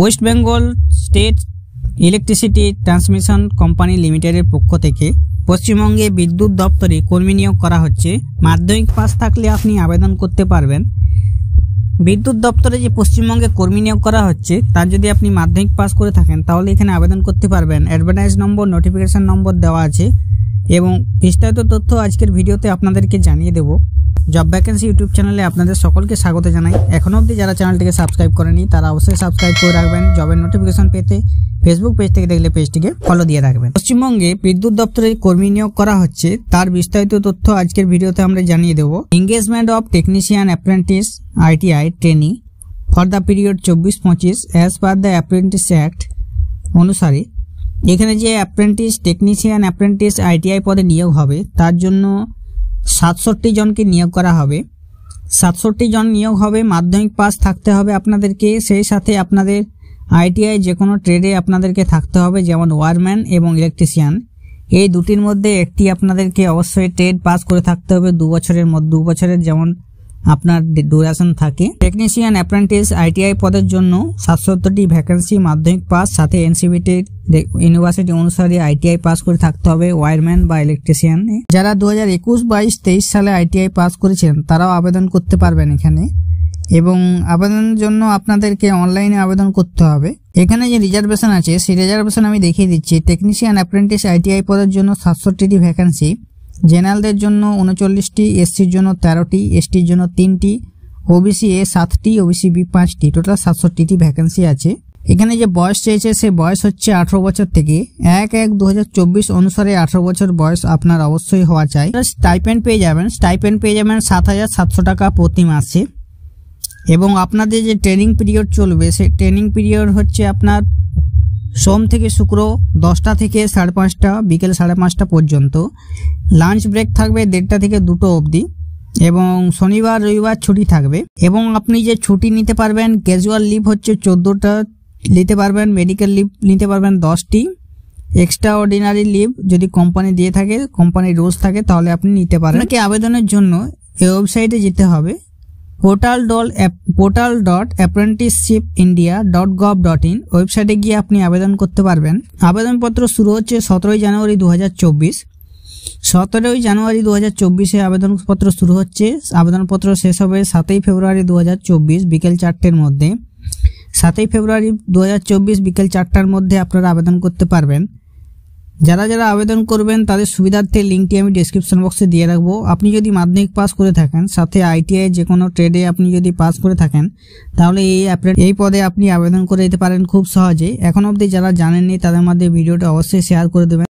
West Bengal State Electricity Transmission Company লিমিটেডের পক্ষ থেকে পশ্চিমবঙ্গে বিদ্যুৎ দপ্তরে কর্মী নিয়োগ করা হচ্ছে মাধ্যমিক পাস থাকলে আপনি আবেদন করতে পারবেন বিদ্যুৎ দপ্তরে যে পশ্চিমবঙ্গে কর্মী নিয়োগ করা হচ্ছে তার যদি আপনি মাধ্যমিক পাস করে থাকেন তাহলে এখানে আবেদন করতে পারবেন অ্যাডভার্টাইজ নম্বর নোটিফিকেশান নম্বর দেওয়া আছে এবং বিস্তারিত তথ্য আজকের ভিডিওতে আপনাদেরকে জানিয়ে দেবো জব ভ্যাকেন্সি ইউটিউব চ্যানেলে আপনাদের সকলকে স্বাগত জানাই এখন অবধি যারা চ্যানেলটিকে সাবস্ক্রাইব করেনি তারা অবশ্যই সাবস্ক্রাইব করে রাখবেন জবের নোটিফিকেশন পেতে ফেসবুক পেজ থেকে দেখলে পেজটিকে ফলো দিয়ে রাখবেন পশ্চিমবঙ্গে বিদ্যুৎ দপ্তরে কর্মী নিয়োগ করা হচ্ছে তার বিস্তারিত তথ্য আজকের ভিডিওতে আমরা জানিয়ে দেবো engagement of technician apprentice ITI training for the period চব্বিশ পঁচিশ as per the apprentice act অনুসারে এখানে যে অ্যাপ্রেন্টিস টেকনিশিয়ান অ্যাপ্রেন্টিস আইটিআই পদে নিয়োগ হবে তার জন্য সাতষট্টি জনকে নিয়োগ করা হবে সাতষট্টি জন নিয়োগ হবে মাধ্যমিক পাস থাকতে হবে আপনাদেরকে সেই সাথে আপনাদের আইটিআই যে কোনো ট্রেডে আপনাদেরকে থাকতে হবে যেমন ওয়ারম্যান এবং ইলেকট্রিশিয়ান এই দুটির মধ্যে একটি আপনাদেরকে অবশ্যই ট্রেড পাস করে থাকতে হবে দু বছরের মধ্যে দু বছরের যেমন আপনার ডিউরেশন থাকে টেকনিশিয়ান অ্যাপ্রেন্টিস আইটিআই পদের জন্য সাতসত্তরটি ভ্যাকেন্সি মাধ্যমিক পাস সাথে এনসিবিটির ইউনিভার্সিটি অনুসারে আইটিআই পাস করে থাকতে হবে ওয়ারম্যান বা ইলেকট্রিশিয়ান যারা দু হাজার একুশ বাইশ তেইশ সালে আইটিআই পাস করেছেন তারাও আবেদন করতে পারবেন এখানে এবং আবেদনের জন্য আপনাদেরকে অনলাইনে আবেদন করতে হবে এখানে যে রিজার্ভেশন আছে সেই রিজার্ভেশন আমি দেখিয়ে দিচ্ছি টেকনিশিয়ান অ্যাপ্রেন্টিস আইটিআই পদের জন্য সাতষট্টিটি ভ্যাকেন্সি জেনারেলদের জন্য উনচল্লিশটি এসসির জন্য তেরোটি এসটির জন্য তিনটি ওবিসি এ সাতটি ওবিসি বি পাঁচটি টোটাল সাতষট্টিটি ভ্যাকেন্সি আছে এখানে যে বয়স চেয়েছে সে বয়স হচ্ছে আঠেরো বছর থেকে এক এক দু অনুসারে আঠেরো বছর বয়স আপনার অবশ্যই হওয়া চাই স্টাইপেন্ড পেয়ে যাবেন স্টাইপেন্ড পেয়ে যাবেন সাত হাজার সাতশো টাকা প্রতি মাসে এবং আপনাদের যে ট্রেনিং পিরিয়ড চলবে সে ট্রেনিং পিরিয়ড হচ্ছে আপনার সোম থেকে শুক্র দশটা থেকে সাড়ে পাঁচটা বিকেল সাড়ে পাঁচটা পর্যন্ত লাঞ্চ ব্রেক থাকবে দেড়টা থেকে দুটো অবধি এবং শনিবার রবিবার ছুটি থাকবে এবং আপনি যে ছুটি নিতে পারবেন ক্যাজুয়াল লিভ হচ্ছে চোদ্দোটা নিতে পারবেন মেডিকেল লিভ নিতে পারবেন দশটি এক্সট্রা অর্ডিনারি লিভ যদি কোম্পানি দিয়ে থাকে কোম্পানির রোজ থাকে তাহলে আপনি নিতে পারেন আপনাকে আবেদনের জন্য এই ওয়েবসাইটে যেতে হবে portal dot portal dot apprenticeship India dot gov dot in ওয়েবসাইটে গিয়ে আপনি আবেদন করতে পারবেন আবেদনপত্র শুরু হচ্ছে সতেরোই জানুয়ারি দু হাজার চব্বিশ সতেরোই জানুয়ারি দু হাজার চব্বিশে আবেদনপত্র শুরু হচ্ছে আবেদনপত্র শেষ হবে সাতই ফেব্রুয়ারি দু হাজার চব্বিশ বিকেল চারটের মধ্যে সাতই ফেব্রুয়ারি দু হাজার চব্বিশ বিকেল চারটার মধ্যে আপনারা আবেদন করতে পারবেন যারা যারা আবেদন করবেন তাদের সুবিধার্থে লিঙ্কটি আমি ডিসক্রিপশন বক্সে দিয়ে রাখবো আপনি যদি মাধ্যমিক পাস করে থাকেন সাথে আইটিআই যে কোনো ট্রেডে আপনি যদি পাস করে থাকেন তাহলে এই এই পদে আপনি আবেদন করে দিতে পারেন খুব সহজেই এখন অবধি যারা জানেননি তাদের মধ্যে ভিডিওটা অবশ্যই শেয়ার করে দেবেন